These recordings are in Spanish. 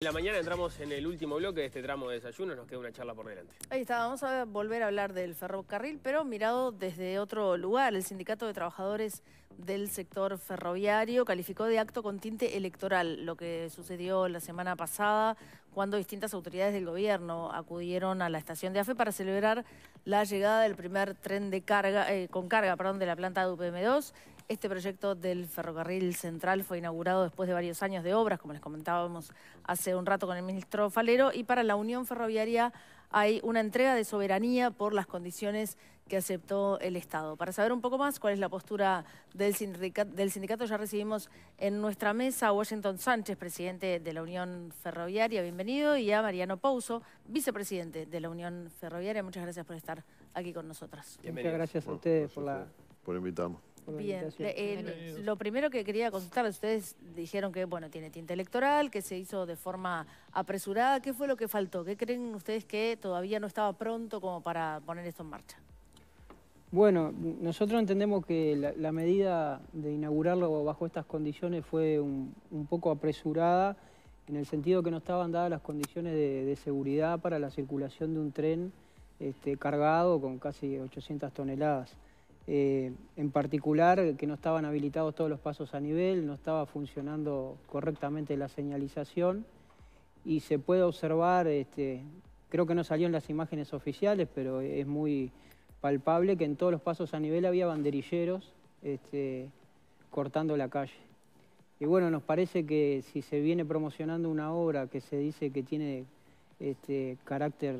La mañana entramos en el último bloque de este tramo de desayuno, nos queda una charla por delante. Ahí está, vamos a volver a hablar del ferrocarril, pero mirado desde otro lugar. El Sindicato de Trabajadores del Sector Ferroviario calificó de acto con tinte electoral lo que sucedió la semana pasada cuando distintas autoridades del gobierno acudieron a la estación de AFE para celebrar la llegada del primer tren de carga, eh, con carga perdón, de la planta de UPM2 este proyecto del ferrocarril central fue inaugurado después de varios años de obras, como les comentábamos hace un rato con el ministro Falero, y para la Unión Ferroviaria hay una entrega de soberanía por las condiciones que aceptó el Estado. Para saber un poco más cuál es la postura del sindicato, ya recibimos en nuestra mesa a Washington Sánchez, presidente de la Unión Ferroviaria, bienvenido, y a Mariano Pouso, vicepresidente de la Unión Ferroviaria. Muchas gracias por estar aquí con nosotras. Muchas gracias a ustedes por la... Por invitarnos. Bien. lo primero que quería consultar, ustedes dijeron que bueno tiene tinta electoral, que se hizo de forma apresurada. ¿Qué fue lo que faltó? ¿Qué creen ustedes que todavía no estaba pronto como para poner esto en marcha? Bueno, nosotros entendemos que la, medida de inaugurarlo bajo estas condiciones fue un, poco apresurada en el sentido que no estaban dadas las condiciones de, seguridad para la circulación de un tren este, cargado con casi 800 toneladas. Eh, en particular que no estaban habilitados todos los pasos a nivel, no estaba funcionando correctamente la señalización y se puede observar, este, creo que no salió en las imágenes oficiales, pero es muy palpable que en todos los pasos a nivel había banderilleros este, cortando la calle. Y bueno, nos parece que si se viene promocionando una obra que se dice que tiene este, carácter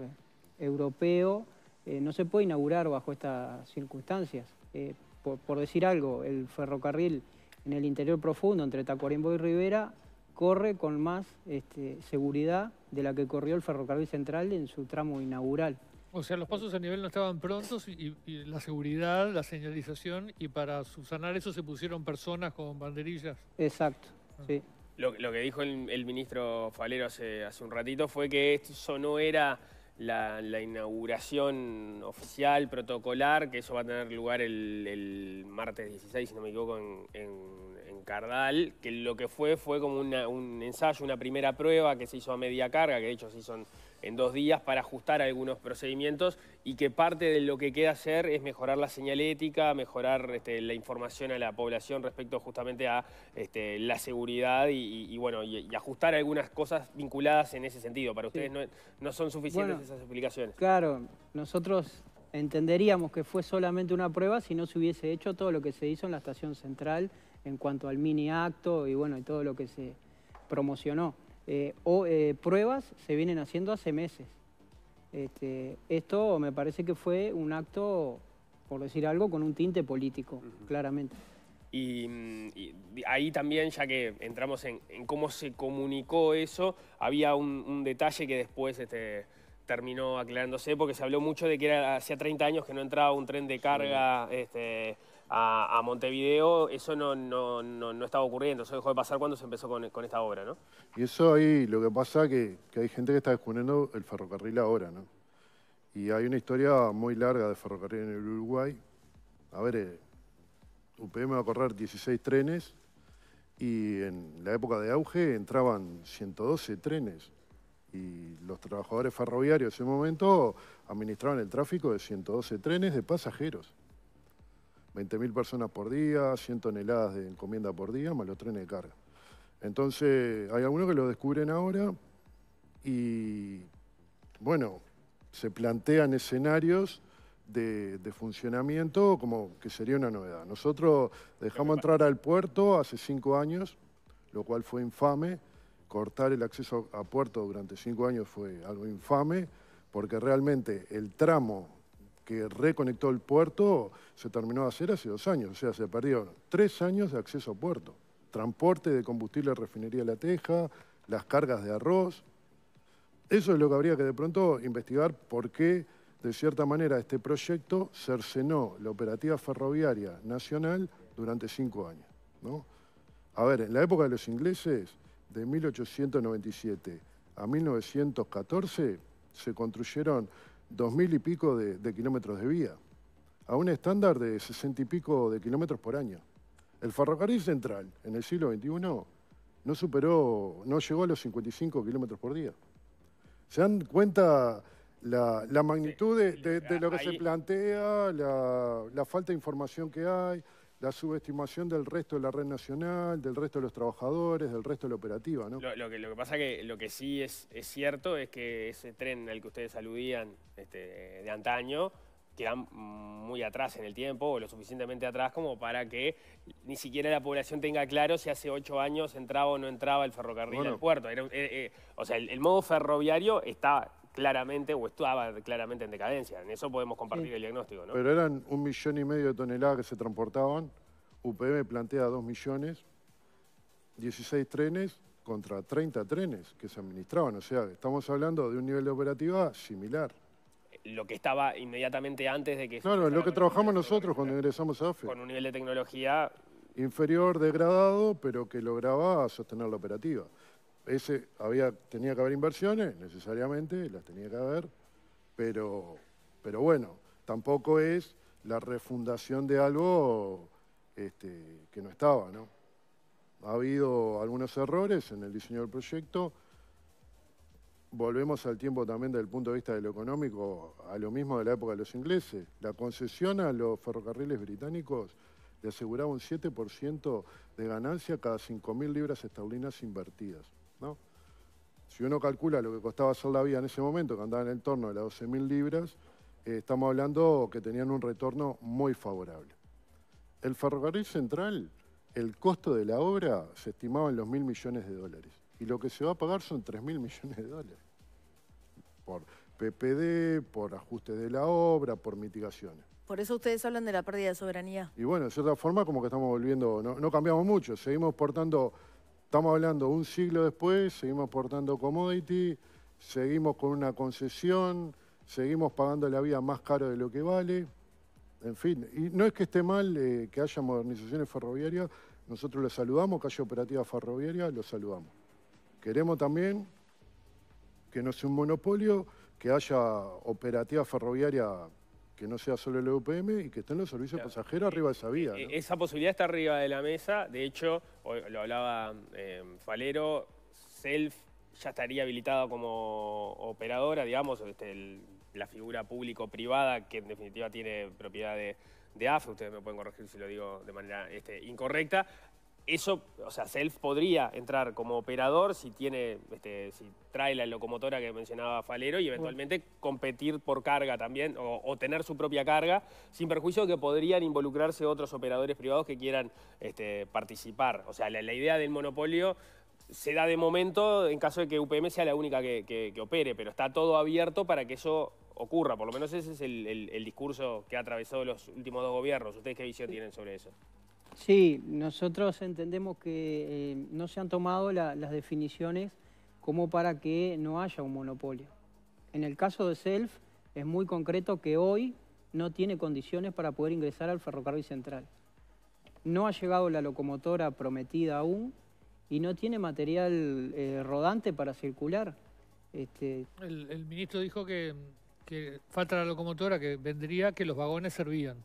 europeo, eh, no se puede inaugurar bajo estas circunstancias. Eh, por, decir algo, el ferrocarril en el interior profundo entre Tacuarembó y Rivera corre con más este, seguridad de la que corrió el ferrocarril central en su tramo inaugural. O sea, los pasos a nivel no estaban prontos y, la seguridad, la señalización, y para subsanar eso se pusieron personas con banderillas. Exacto, ah. sí. Lo, que dijo el, ministro Falero hace un ratito fue que eso no era la, inauguración oficial, protocolar, que eso va a tener lugar el, martes 16, si no me equivoco, en, en, Cardal, que lo que fue fue como un ensayo, una primera prueba que se hizo a media carga, que de hecho se hizo en dos días para ajustar algunos procedimientos y que parte de lo que queda hacer es mejorar la señalética, mejorar este, la información a la población respecto justamente a este, la seguridad y, bueno, y, ajustar algunas cosas vinculadas en ese sentido. Para ustedes no, son suficientes esas explicaciones. Claro, nosotros entenderíamos que fue solamente una prueba si no se hubiese hecho todo lo que se hizo en la estación central en cuanto al mini acto y bueno, y todo lo que se promocionó. Eh, o, eh, pruebas se vienen haciendo hace meses. Este, esto me parece que fue un acto, por decir algo, con un tinte político, claramente. Mm, y, ahí también, ya que entramos en, cómo se comunicó eso, había un, detalle que después este, terminó aclarándose, porque se habló mucho de que era hacía 30 años que no entraba un tren de carga este, a, Montevideo, eso no, estaba ocurriendo, eso dejó de pasar cuando se empezó con, esta obra, ¿no? Y eso ahí, lo que pasa que, que hay gente que está descubriendo el ferrocarril ahora, ¿no? Y hay una historia muy larga de ferrocarril en el Uruguay. A ver, eh, UPM va a correr 16 trenes y en la época de auge entraban 112 trenes y los trabajadores ferroviarios en ese momento administraban el tráfico de 112 trenes de pasajeros. 20.000 personas por día, 100 toneladas de encomienda por día, más los trenes de carga. Entonces, hay algunos que lo descubren ahora y, bueno, se plantean escenarios de, funcionamiento como que sería una novedad. Nosotros dejamos entrar al puerto hace cinco años, lo cual fue infame. Cortar el acceso a puerto durante cinco años fue algo infame, porque realmente el tramo que reconectó el puerto se terminó de hacer hace dos años. O sea, se perdieron tres años de acceso a puerto. Transporte de combustible a refinería La Teja, las cargas de arroz. Eso es lo que habría que de pronto investigar por qué, de cierta manera, este proyecto cercenó la operativa ferroviaria nacional durante cinco años. ¿no? A ver, en la época de los ingleses, de 1897 a 1914, se construyeron dos mil y pico de, kilómetros de vía, a un estándar de sesenta y pico de kilómetros por año. El ferrocarril central en el siglo XXI no superó, no llegó a los 55 kilómetros por día. ¿Se dan cuenta la, magnitud de, lo que se plantea, la falta de información que hay? la subestimación del resto de la red nacional, del resto de los trabajadores, del resto de la operativa, ¿no? Lo, que, lo que pasa que lo que sí es, es, cierto es que ese tren al que ustedes aludían este, de antaño quedan muy atrás en el tiempo, o lo suficientemente atrás como para que ni siquiera la población tenga claro si hace ocho años entraba o no entraba el ferrocarril en al puerto. Eh, eh, o sea, el modo ferroviario está claramente o estaba claramente en decadencia. En eso podemos compartir el diagnóstico, ¿no? Pero eran un millón y medio de toneladas que se transportaban. UPM plantea dos millones, 16 trenes contra 30 trenes que se administraban. O sea, estamos hablando de un nivel de operativa similar lo que estaba inmediatamente antes de que... no, lo que trabajamos nosotros cuando ingresamos a AFE. Con un nivel de tecnología... Inferior, degradado, pero que lograba sostener la operativa ese tenía que haber inversiones, necesariamente, las tenía que haber, pero, bueno, tampoco es la refundación de algo este, que no estaba, Ha habido algunos errores en el diseño del proyecto. Volvemos al tiempo también desde el punto de vista de lo económico, a lo mismo de la época de los ingleses. La concesión a los ferrocarriles británicos le aseguraba un 7% de ganancia cada 5.000 libras esterlinas invertidas. Si uno calcula lo que costaba hacer la vía en ese momento, que andaba en el torno de las 12.000 libras, eh, estamos hablando que tenían un retorno muy favorable. El ferrocarril central, el costo de la obra se estimaba en los mil millones de dólares. Y lo que se va a pagar son 3.000 millones de dólares. Por PPD, por ajuste de la obra, por mitigaciones. Por eso ustedes hablan de la pérdida de soberanía. Y bueno, de cierta forma como que estamos volviendo, no cambiamos mucho, seguimos portando Estamos hablando un siglo después, seguimos portando commodity, seguimos con una concesión, seguimos pagando la vía más caro de lo que vale. En fin, y no es que esté mal eh, que haya modernizaciones ferroviarias, nosotros lo saludamos, que haya operativa ferroviaria, lo saludamos. Queremos también que no sea un monopolio, que haya operativa ferroviaria que no sea solo el EUPM y que estén los servicios pasajeros eh, arriba de esa eh, vía. Eh, esa posibilidad está arriba de la mesa. De hecho, lo hablaba Falero, Self ya estaría habilitado como operadora, digamos, este, la figura público-privada que en definitiva tiene propiedad de, de AFE, ustedes me pueden corregir si lo digo de manera este, incorrecta, eso, o sea, Self podría entrar como operador si tiene, este, si trae la locomotora que mencionaba Falero y eventualmente competir por carga también o, tener su propia carga, sin perjuicio de que podrían involucrarse otros operadores privados que quieran este, participar. O sea, la, idea del monopolio se da de momento en caso de que UPM sea la única que, opere, pero está todo abierto para que eso ocurra. Por lo menos ese es el discurso que ha atravesado los últimos dos gobiernos. ¿Ustedes qué visión tienen sobre eso? Sí, nosotros entendemos que eh, no se han tomado las definiciones como para que no haya un monopolio. En el caso de SELF es muy concreto que hoy no tiene condiciones para poder ingresar al ferrocarril central. No ha llegado la locomotora prometida aún y no tiene material eh, rodante para circular. Este, el, ministro dijo que falta la locomotora que vendría, que los vagones servían.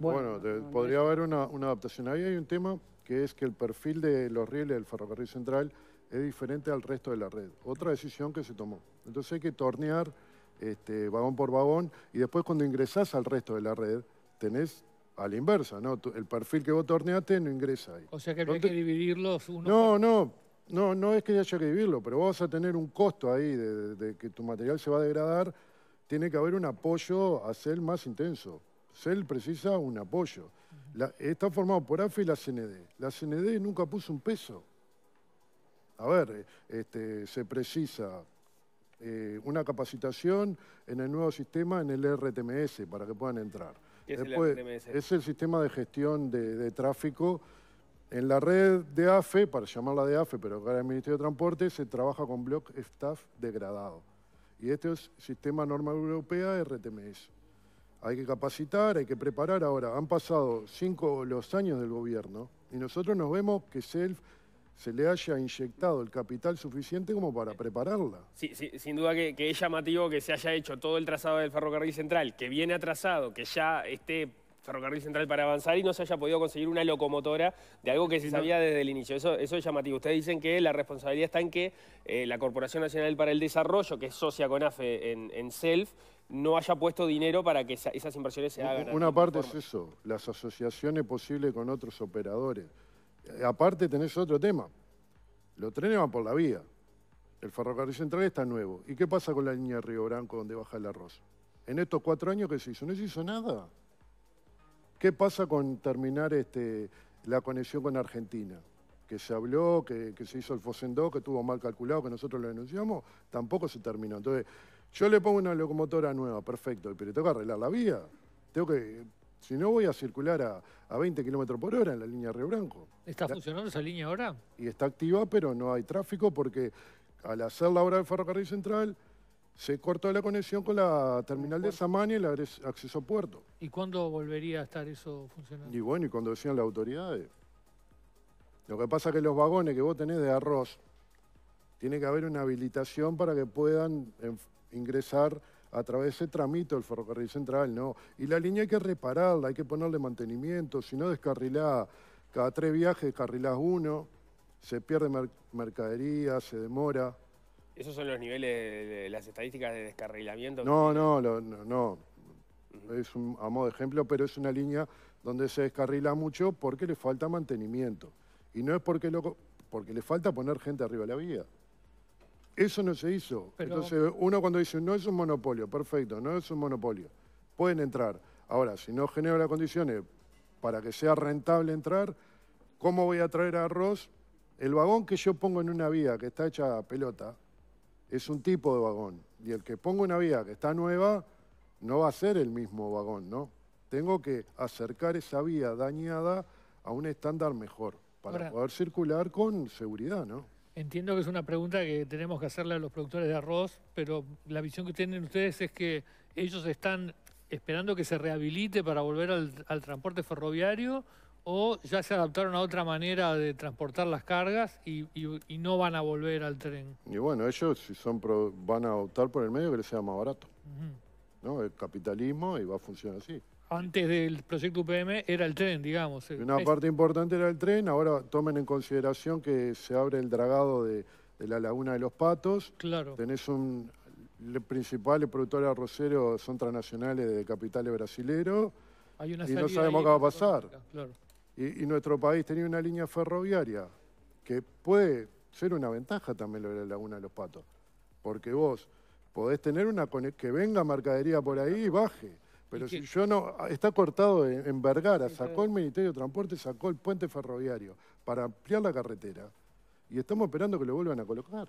Bueno, podría haber una, adaptación. Ahí hay un tema que es que el perfil de los rieles del ferrocarril central es diferente al resto de la red. Otra decisión que se tomó. Entonces hay que tornear este, vagón por vagón y después cuando ingresás al resto de la red tenés a la inversa, ¿no? el perfil que vos torneaste no ingresa ahí. O sea que hay no que dividirlos No, no, no, no es que haya que dividirlo, pero vas a tener un costo ahí de, de que tu material se va a degradar. Tiene que haber un apoyo a ser más intenso. CEL precisa un apoyo. está formado por AFE y la CND. La CND nunca puso un peso. A ver, este, se precisa eh, una capacitación en el nuevo sistema, en el RTMS, para que puedan entrar. es el Es el sistema de gestión de, tráfico. En la red de AFE, para llamarla de AFE, pero ahora el Ministerio de Transporte, se trabaja con block staff degradado. Y este es sistema norma europea RTMS. Hay que capacitar, hay que preparar. Ahora, han pasado cinco los años del gobierno y nosotros nos vemos que SELF se le haya inyectado el capital suficiente como para prepararla. Sí, sin duda que, que, es llamativo que se haya hecho todo el trazado del ferrocarril central, que viene atrasado, que ya esté Ferrocarril Central para avanzar y no se haya podido conseguir una locomotora de algo que se sabía desde el inicio. Eso, es llamativo. Ustedes dicen que la responsabilidad está en que eh, la Corporación Nacional para el Desarrollo, que es socia con AFE en, SELF, no haya puesto dinero para que esas inversiones se hagan. Una parte es eso, las asociaciones posibles con otros operadores. Aparte tenés otro tema, los trenes van por la vía, el ferrocarril central está nuevo. ¿Y qué pasa con la línea de Río Branco donde baja el arroz? En estos cuatro años ¿qué se hizo, no se hizo nada. ¿Qué pasa con terminar este, la conexión con Argentina? Que se habló, que, se hizo el Fosendó, que estuvo mal calculado, que nosotros lo denunciamos, tampoco se terminó. Entonces, yo le pongo una locomotora nueva, perfecto, pero tengo que arreglar la vía. Tengo que si no, voy a circular a, 20 kilómetros por hora en la línea Río Branco. ¿Está funcionando esa línea ahora? Y está activa, pero no hay tráfico porque al hacer la obra del ferrocarril central, se cortó la conexión con la terminal de Samania y el acceso a puerto. ¿Y cuándo volvería a estar eso funcionando? Y bueno, y cuando decían las autoridades. Lo que pasa es que los vagones que vos tenés de arroz, tiene que haber una habilitación para que puedan ingresar a través de ese tramito del ferrocarril central, no. Y la línea hay que repararla, hay que ponerle mantenimiento, si no descarrilás Cada tres viajes descarrilás uno, se pierde mercadería, se demora. ¿Esos son los niveles, de las estadísticas de descarrilamiento? No, no, no, Es un, a modo de ejemplo, pero es una línea donde se descarrila mucho porque le falta mantenimiento. Y no es porque, lo, porque le falta poner gente arriba de la vía. Eso no se hizo. Entonces, uno cuando dice, no es un monopolio, perfecto, no es un monopolio. Pueden entrar. Ahora, si no genero las condiciones para que sea rentable entrar, ¿cómo voy a traer arroz? El vagón que yo pongo en una vía que está hecha a pelota, es un tipo de vagón. Y el que ponga una vía que está nueva, no va a ser el mismo vagón, ¿no? Tengo que acercar esa vía dañada a un estándar mejor para poder circular con seguridad, ¿no? Entiendo que es una pregunta que tenemos que hacerle a los productores de arroz, pero la visión que tienen ustedes es que ellos están esperando que se rehabilite para volver al transporte ferroviario o ya se adaptaron a otra manera de transportar las cargas y, no van a volver al tren. Y bueno, ellos si son van a optar por el medio que les sea más barato. ¿no? El capitalismo y va a funcionar así. Antes del proyecto UPM era el tren, digamos. Una parte importante era el tren, ahora tomen en consideración que se abre el dragado de, la Laguna de los Patos. Claro. Tenés un... Los principales productores arroceros son transnacionales de capitales brasileros. y no sabemos qué va a pasar. Claro. Y, nuestro país tenía una línea ferroviaria que puede ser una ventaja también lo de la Laguna de los Patos, porque vos podés tener una que venga mercadería por ahí y baje. Pero si yo no, está cortado en, en Vergara, sacó el Ministerio de Transporte, sacó el puente ferroviario para ampliar la carretera. Y estamos esperando que lo vuelvan a colocar.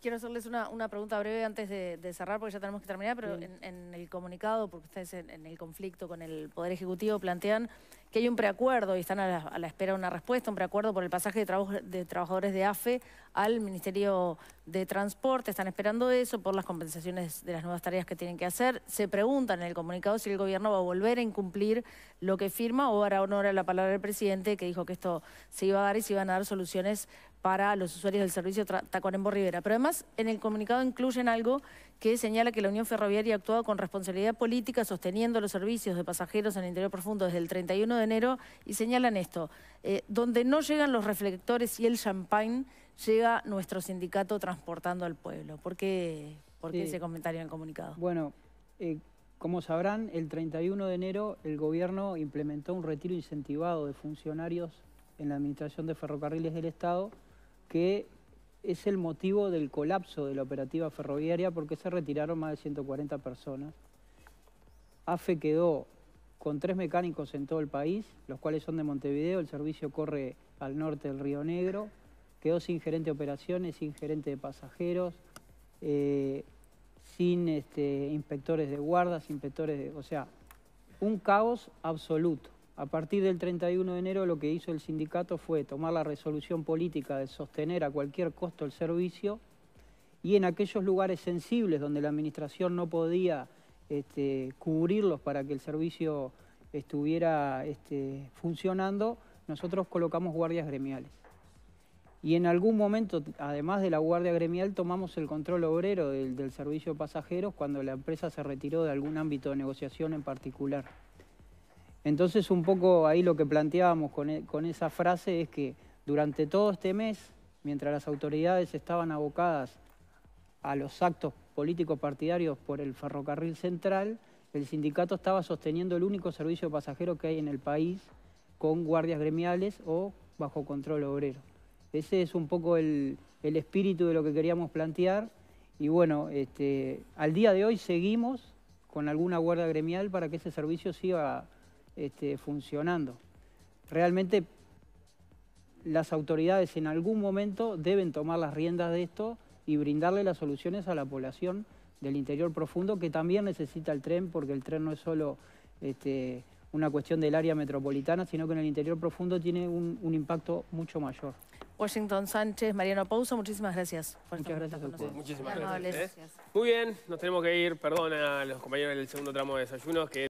Quiero hacerles una, una pregunta breve antes de, cerrar, porque ya tenemos que terminar, pero en, el comunicado, porque ustedes en, el conflicto con el Poder Ejecutivo plantean que hay un preacuerdo y están a la, espera de una respuesta, un preacuerdo por el pasaje de, de trabajadores de AFE al Ministerio de Transporte, están esperando eso por las compensaciones de las nuevas tareas que tienen que hacer. Se preguntan en el comunicado si el gobierno va a volver a incumplir lo que firma o hará honor a la palabra del presidente que dijo que esto se iba a dar y se iban a dar soluciones para los usuarios del servicio Tacuarembó Rivera. Pero además en el comunicado incluyen algo que señala que la Unión Ferroviaria ha actuado con responsabilidad política sosteniendo los servicios de pasajeros en el interior profundo desde el 31 de enero y señalan esto, eh, donde no llegan los reflectores y el champagne, llega nuestro sindicato transportando al pueblo. ¿Por qué, por qué ese comentario en el comunicado? Bueno, eh, como sabrán, el 31 de enero el gobierno implementó un retiro incentivado de funcionarios en la Administración de Ferrocarriles del Estado que es el motivo del colapso de la operativa ferroviaria porque se retiraron más de 140 personas. AFE quedó con tres mecánicos en todo el país, los cuales son de Montevideo, el servicio corre al norte del Río Negro, quedó sin gerente de operaciones, sin gerente de pasajeros, eh, sin este, inspectores de guardas, inspectores de... O sea, un caos absoluto. A partir del 31 de enero lo que hizo el sindicato fue tomar la resolución política de sostener a cualquier costo el servicio y en aquellos lugares sensibles donde la administración no podía este, cubrirlos para que el servicio estuviera este, funcionando, nosotros colocamos guardias gremiales. Y en algún momento, además de la guardia gremial, tomamos el control obrero del, del servicio de pasajeros cuando la empresa se retiró de algún ámbito de negociación en particular. Entonces un poco ahí lo que planteábamos e, con, esa frase es que durante todo este mes, mientras las autoridades estaban abocadas a los actos políticos partidarios por el ferrocarril central, el sindicato estaba sosteniendo el único servicio pasajero que hay en el país con guardias gremiales o bajo control obrero. Ese es un poco el, espíritu de lo que queríamos plantear y bueno, este, al día de hoy seguimos con alguna guardia gremial para que ese servicio siga este, funcionando. Realmente las autoridades en algún momento deben tomar las riendas de esto y brindarle las soluciones a la población del interior profundo que también necesita el tren porque el tren no es solo este, una cuestión del área metropolitana, sino que en el interior profundo tiene un, impacto mucho mayor. Washington Sánchez, Mariano Pouso, muchísimas gracias. Muchas gracias a Muchísimas gracias. ¿eh? Muy bien, nos tenemos que ir, perdón a los compañeros del segundo tramo de desayunos que